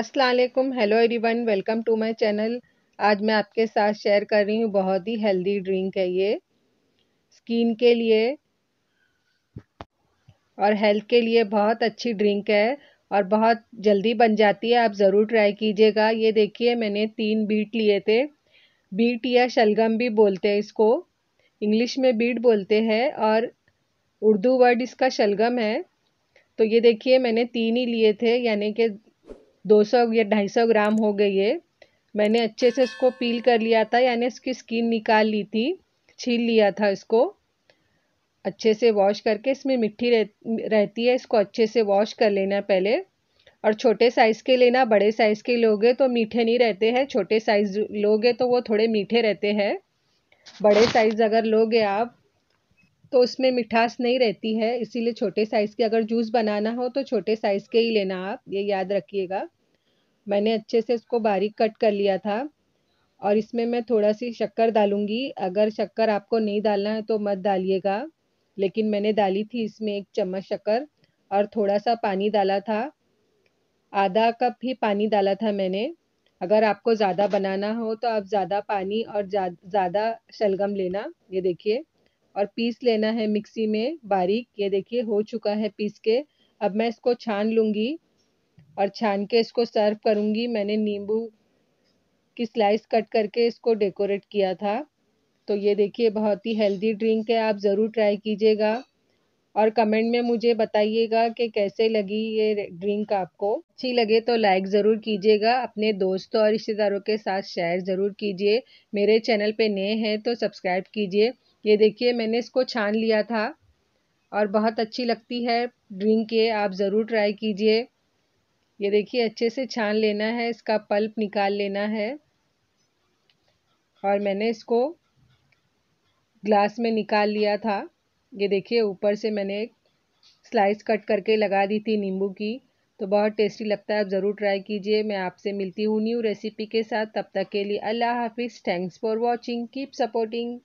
असलकम hello everyone welcome to my channel आज मैं आपके साथ शेयर कर रही हूँ बहुत ही हेल्दी ड्रिंक है ये स्किन के लिए और हेल्थ के लिए बहुत अच्छी ड्रिंक है और बहुत जल्दी बन जाती है आप ज़रूर ट्राई कीजिएगा ये देखिए मैंने तीन बीट लिए थे बीट या शलगम भी बोलते हैं इसको इंग्लिश में बीट बोलते हैं और उर्दू वर्ड इसका शलगम है तो ये देखिए मैंने तीन ही लिए थे यानी कि दो सौ या ढाई सौ ग्राम हो गई है मैंने अच्छे से इसको पील कर लिया था यानी इसकी स्किन निकाल ली थी छील लिया था इसको अच्छे से वॉश करके इसमें मिट्टी रह, रहती है इसको अच्छे से वॉश कर लेना पहले और छोटे साइज़ के लेना बड़े साइज़ के लोगे तो मीठे नहीं रहते हैं छोटे साइज़ लोगे तो वो थोड़े मीठे रहते हैं बड़े साइज़ अगर लोगे आप तो उसमें मिठास नहीं रहती है इसीलिए छोटे साइज़ के अगर जूस बनाना हो तो छोटे साइज़ के ही लेना आप ये याद रखिएगा मैंने अच्छे से इसको बारीक कट कर लिया था और इसमें मैं थोड़ा सी शक्कर डालूँगी अगर शक्कर आपको नहीं डालना है तो मत डालिएगा लेकिन मैंने डाली थी इसमें एक चम्मच शक्कर और थोड़ा सा पानी डाला था आधा कप ही पानी डाला था मैंने अगर आपको ज़्यादा बनाना हो तो आप ज़्यादा पानी और ज़्यादा शलगम लेना ये देखिए और पीस लेना है मिक्सी में बारीक ये देखिए हो चुका है पीस के अब मैं इसको छान लूँगी और छान के इसको सर्व करूँगी मैंने नींबू की स्लाइस कट करके इसको डेकोरेट किया था तो ये देखिए बहुत ही हेल्दी ड्रिंक है आप ज़रूर ट्राई कीजिएगा और कमेंट में मुझे बताइएगा कि कैसे लगी ये ड्रिंक आपको अच्छी लगे तो लाइक ज़रूर कीजिएगा अपने दोस्तों और रिश्तेदारों के साथ शेयर ज़रूर कीजिए मेरे चैनल पे नए हैं तो सब्सक्राइब कीजिए ये देखिए मैंने इसको छान लिया था और बहुत अच्छी लगती है ड्रिंक ये आप ज़रूर ट्राई कीजिए ये देखिए अच्छे से छान लेना है इसका पल्प निकाल लेना है और मैंने इसको ग्लास में निकाल लिया था ये देखिए ऊपर से मैंने एक स्लाइस कट करके लगा दी थी नींबू की तो बहुत टेस्टी लगता है आप ज़रूर ट्राई कीजिए मैं आपसे मिलती हूँ न्यू रेसिपी के साथ तब तक के लिए अल्लाह हाफिज़ thanks for watching keep supporting